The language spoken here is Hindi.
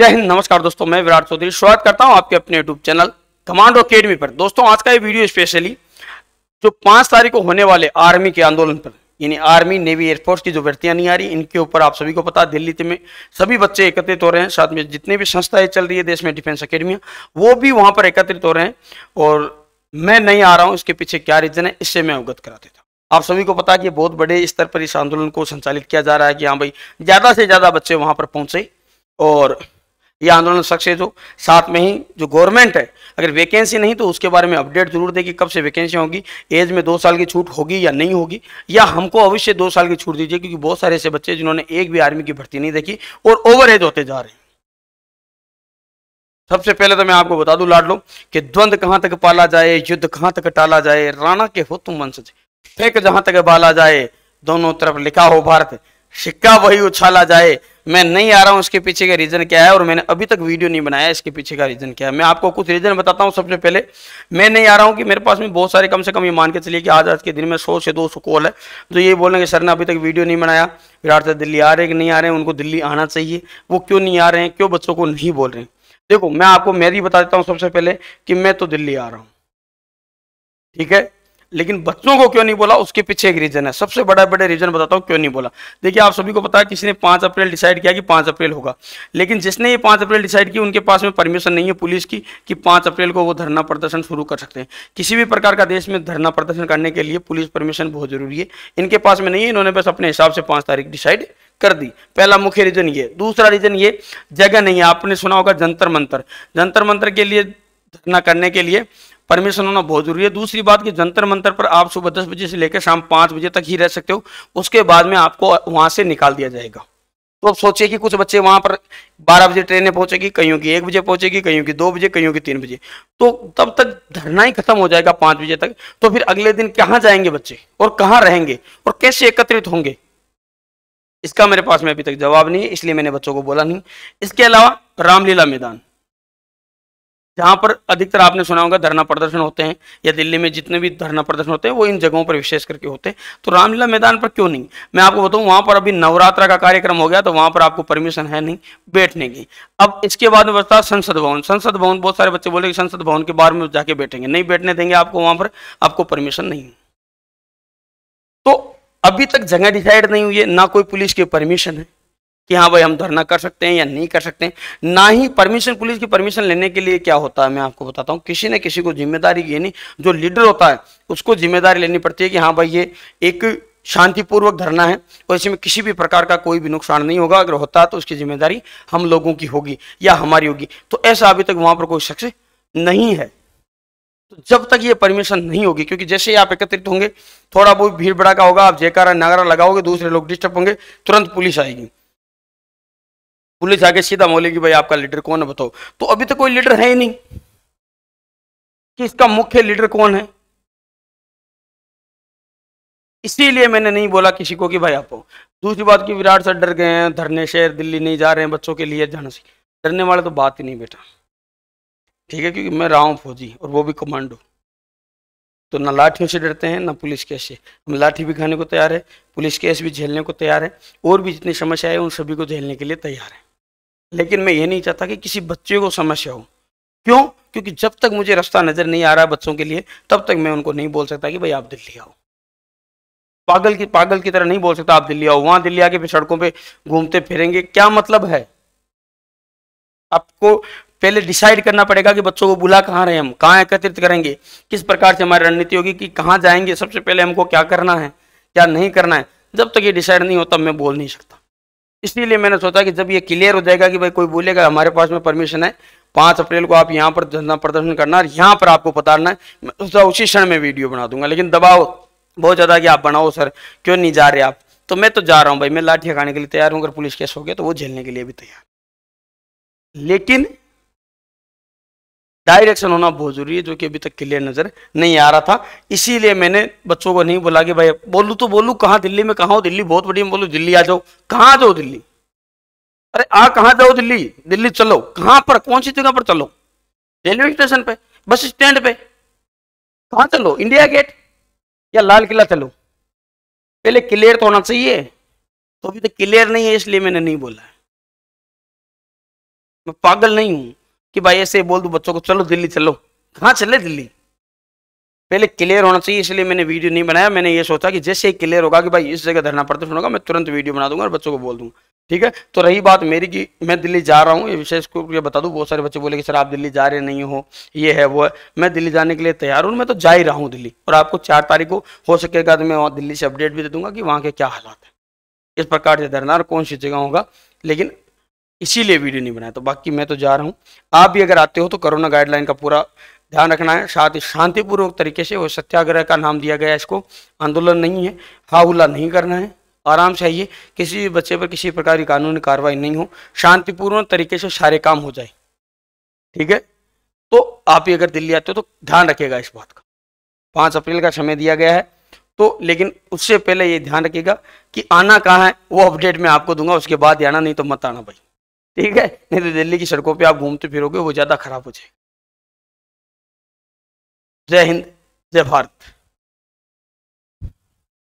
जय हिंद नमस्कार दोस्तों मैं विराट चौधरी स्वागत करता हूं आपके अपने यूट्यूब चैनल कमांडो अकेडमी पर दोस्तों आज का ये वीडियो स्पेशली जो पांच तारीख को होने वाले आर्मी के आंदोलन पर यानी आर्मी नेवी एयरफोर्स की जो भर्तियां नहीं आ रही इनके ऊपर आप सभी को पता दिल्ली में सभी बच्चे एकत्रित हो रहे हैं साथ में जितने भी संस्थाएं चल रही है देश में डिफेंस अकेडमिया वो भी वहां पर एकत्रित हो रहे हैं और मैं नहीं आ रहा हूँ इसके पीछे क्या रीजन है इससे मैं अवगत करा देता आप सभी को पता कि बहुत बड़े स्तर पर इस आंदोलन को संचालित किया जा रहा है कि हाँ भाई ज़्यादा से ज़्यादा बच्चे वहां पर पहुंचे और ये आंदोलन सक्सेस हो तो साथ में ही जो गवर्नमेंट है अगर वैकेंसी नहीं तो उसके बारे में अपडेट जरूर देगी कब से वैकेंसी होगी एज में दो साल की छूट होगी या नहीं होगी या हमको अवश्य दो साल की छूट दीजिए क्योंकि बहुत सारे ऐसे बच्चे जिन्होंने एक भी आर्मी की भर्ती नहीं देखी और ओवर एज होते जा रहे हैं सबसे पहले तो मैं आपको बता दूं लाडलो कि द्वंद कहां तक पाला जाए युद्ध कहां तक टाला जाए राणा के हो तुम वंशज फेंक जहां तक बाला जाए दोनों तरफ लिखा हो भारत सिक्का वही उछाला जाए मैं नहीं आ रहा हूँ इसके पीछे का रीज़न क्या है और मैंने अभी तक वीडियो नहीं बनाया इसके पीछे का रीज़न क्या है मैं आपको कुछ रीज़न बताता हूँ सबसे पहले मैं नहीं आ रहा हूँ कि मेरे पास में बहुत सारे कम से कम ये मान के चलिए कि आज आज के दिन में सौ से दो सौ कॉल है जो तो ये बोल रहे हैं सर ने अभी तक वीडियो नहीं बनाया विराट सर दिल्ली आ रहे हैं कि नहीं आ रहे हैं उनको दिल्ली आना चाहिए वो क्यों नहीं आ रहे हैं क्यों बच्चों को नहीं बोल रहे हैं देखो मैं आपको मैं भी बता देता हूँ सबसे पहले कि मैं तो दिल्ली आ रहा हूँ ठीक है लेकिन बच्चों को क्यों नहीं बोला उसके पीछे एक रीजन है सबसे बड़ा बड़े रीजन बताता हूँ क्यों नहीं बोला देखिए आप सभी को पता है किसी ने पांच अप्रैल डिसाइड किया कि पांच अप्रैल होगा लेकिन जिसने ये पांच अप्रैल डिसाइड की उनके पास में परमिशन नहीं है पुलिस की कि पांच अप्रैल को वो धरना प्रदर्शन शुरू कर सकते हैं किसी भी प्रकार का देश में धरना प्रदर्शन करने के लिए पुलिस परमिशन बहुत जरूरी है इनके पास में नहीं है इन्होंने बस अपने हिसाब से पांच तारीख डिसाइड कर दी पहला मुख्य रीजन ये दूसरा रीजन ये जगह नहीं है आपने सुना होगा जंतर मंत्र जंतर मंत्र के लिए धरना करने के लिए परमिशन होना बहुत जरूरी है दूसरी बात कि जंतर मंतर पर आप सुबह दस बजे से लेकर शाम पाँच बजे तक ही रह सकते हो उसके बाद में आपको वहाँ से निकाल दिया जाएगा तो आप सोचिए कि कुछ बच्चे वहाँ पर बारह बजे ट्रेनें पहुँचेगी कहीं की एक बजे पहुँचेगी कहीं की दो बजे कहीं की तीन बजे तो तब तक धरना ही खत्म हो जाएगा पाँच बजे तक तो फिर अगले दिन कहाँ जाएंगे बच्चे और कहाँ रहेंगे और कैसे एकत्रित होंगे इसका मेरे पास में अभी तक जवाब नहीं है इसलिए मैंने बच्चों को बोला नहीं इसके अलावा रामलीला मैदान जहां पर अधिकतर आपने सुना होगा धरना प्रदर्शन होते हैं या दिल्ली में जितने भी धरना प्रदर्शन होते हैं वो इन जगहों पर विशेष करके होते हैं तो रामलीला मैदान पर क्यों नहीं मैं आपको बताऊं वहां पर अभी नवरात्रा का कार्यक्रम हो गया तो वहां पर आपको परमिशन है नहीं बैठने की अब इसके बाद में बचता संसद भवन संसद भवन बहुत सारे बच्चे बोले कि संसद भवन के बाहर में जाके बैठेंगे नहीं बैठने देंगे आपको वहां पर आपको परमिशन नहीं तो अभी तक जगह डिसाइड नहीं हुई है ना कोई पुलिस की परमिशन है कि हाँ भाई हम धरना कर सकते हैं या नहीं कर सकते हैं ना ही परमिशन पुलिस की परमिशन लेने के लिए क्या होता है मैं आपको बताता हूँ किसी न किसी को जिम्मेदारी नहीं जो लीडर होता है उसको जिम्मेदारी लेनी पड़ती है कि हाँ भाई ये एक शांतिपूर्वक धरना है और इसमें किसी भी प्रकार का कोई भी नुकसान नहीं होगा अगर होता है तो उसकी जिम्मेदारी हम लोगों की होगी या हमारी होगी तो ऐसा अभी तक वहां पर कोई शख्स नहीं है तो जब तक ये परमिशन नहीं होगी क्योंकि जैसे ही आप एकत्रित होंगे थोड़ा बहुत भीड़ भड़ाका होगा आप जयकारा नगारा लगाओगे दूसरे लोग डिस्टर्ब होंगे तुरंत पुलिस आएगी पुलिस आके सीधा बोलेगी भाई आपका लीडर कौन है बताओ तो अभी तो कोई लीडर है ही नहीं कि इसका मुख्य लीडर कौन है इसीलिए मैंने नहीं बोला किसी को कि भाई आप दूसरी बात की विराट सर डर गए हैं धरने शहर दिल्ली नहीं जा रहे हैं बच्चों के लिए जाना से डरने वाले तो बात ही नहीं बेटा ठीक है क्योंकि मैं रहा हूँ फौजी और वो भी कमांडो तो ना लाठियों से डरते हैं ना पुलिस केस से हम लाठी भी खाने को तैयार है पुलिस केस भी झेलने को तैयार है और भी जितनी समस्या है उन सभी को झेलने के लिए तैयार है लेकिन मैं ये नहीं चाहता कि किसी बच्चे को समस्या हो क्यों क्योंकि जब तक मुझे रास्ता नज़र नहीं आ रहा बच्चों के लिए तब तक मैं उनको नहीं बोल सकता कि भाई आप दिल्ली आओ पागल की पागल की तरह नहीं बोल सकता आप दिल्ली आओ वहां दिल्ली आके फिर सड़कों पे घूमते फिरेंगे क्या मतलब है आपको पहले डिसाइड करना पड़ेगा कि बच्चों को बुला कहाँ रहे हम कहाँ एकत्रित करेंगे किस प्रकार से हमारी रणनीति होगी कि कहाँ जाएंगे सबसे पहले हमको क्या करना है क्या नहीं करना है जब तक ये डिसाइड नहीं होता मैं बोल नहीं सकता इसीलिए मैंने सोचा कि जब ये क्लियर हो जाएगा कि भाई कोई बोलेगा हमारे पास में परमिशन है पाँच अप्रैल को आप यहाँ पर धरना प्रदर्शन करना और यहाँ पर आपको पता है उसी क्षण में वीडियो बना दूंगा लेकिन दबाव बहुत ज़्यादा कि आप बनाओ सर क्यों नहीं जा रहे आप तो मैं तो जा रहा हूँ भाई मैं लाठिया खाने के लिए तैयार हूँ अगर पुलिस केस हो गया तो वो झेलने के लिए भी तैयार लेकिन डायरेक्शन होना बहुत ज़रूरी है जो कि अभी तक क्लियर नज़र नहीं आ रहा था इसीलिए मैंने बच्चों को नहीं बोला कि भाई बोलू तो बोलू कहा दिल्ली में कहा हो दिल्ली बहुत बढ़िया बोलू दिल्ली आ जाओ कहाँ जाओ दिल्ली अरे आ कहा जाओ दिल्ली दिल्ली चलो कहां पर कौन सी जगह पर चलो रेलवे स्टेशन पे बस स्टैंड पे कहा चलो इंडिया गेट या लाल किला चलो पहले क्लियर तो होना चाहिए तो अभी तक क्लियर नहीं है इसलिए मैंने नहीं बोला मैं पागल नहीं हूं कि भाई ऐसे बोल दो बच्चों को चलो दिल्ली चलो कहाँ चले दिल्ली पहले क्लियर होना चाहिए इसलिए मैंने वीडियो नहीं बनाया मैंने ये सोचा कि जैसे ही क्लियर होगा कि भाई इस जगह धरना प्रदर्शन तो होगा मैं तुरंत वीडियो बना दूंगा और बच्चों को बोल दूंगा ठीक है तो रही बात मेरी कि मैं दिल्ली जा रहा हूँ ये विशेष को बता दूँ बहुत सारे बच्चे बोले कि सर आप दिल्ली जा रहे नहीं हो ये है वो है मैं दिल्ली जाने के लिए तैयार हूँ मैं तो जा ही रहा हूँ दिल्ली और आपको चार तारीख को हो सकेगा तो मैं वहाँ दिल्ली से अपडेट भी दे दूंगा कि वहाँ के क्या हालात है इस प्रकार से धरना और कौन सी जगह होगा लेकिन इसीलिए वीडियो नहीं बनाया तो बाकी मैं तो जा रहा हूँ आप भी अगर आते हो तो कोरोना गाइडलाइन का पूरा ध्यान रखना है साथ ही शांतिपूर्वक तरीके से वो सत्याग्रह का नाम दिया गया है इसको आंदोलन नहीं है हाहुला नहीं करना है आराम से आइए किसी भी बच्चे पर किसी प्रकार की कानूनी कार्रवाई नहीं हो शांतिपूर्ण तरीके से सारे काम हो जाए ठीक है तो आप ही अगर दिल्ली आते हो तो ध्यान रखिएगा इस बात का पाँच अप्रैल का समय दिया गया है तो लेकिन उससे पहले ये ध्यान रखिएगा कि आना कहाँ है वो अपडेट मैं आपको दूंगा उसके बाद आना नहीं तो मत आना भाई ठीक है नहीं तो दिल्ली की सड़कों पे आप घूमते फिरोगे वो ज़्यादा खराब हो जाएगा जय हिंद जय भारत